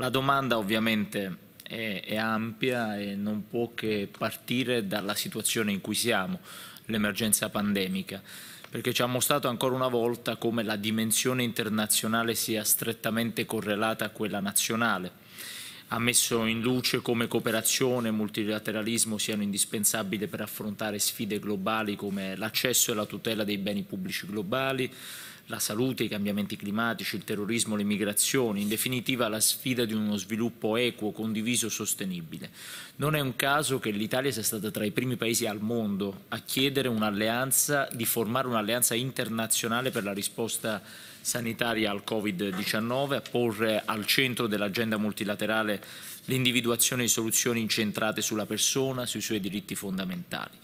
La domanda ovviamente è, è, ampia e non può che partire dalla situazione in cui siamo, l'emergenza pandemica, perché ci ha mostrato ancora una volta come la dimensione internazionale sia strettamente correlata a quella nazionale. Ha messo in luce come cooperazione e multilateralismo siano indispensabili per affrontare sfide globali come l'accesso e la tutela dei beni pubblici globali, la salute, i cambiamenti climatici, il terrorismo, le migrazioni, in definitiva la sfida di uno sviluppo equo, condiviso, e sostenibile. Non è un caso che l'Italia sia stata tra i primi paesi al mondo a chiedere un'alleanza, di formare un'alleanza internazionale per la risposta sanitaria al Covid-19, a porre al centro dell'agenda multilaterale l'individuazione di soluzioni incentrate sulla persona, sui suoi diritti fondamentali.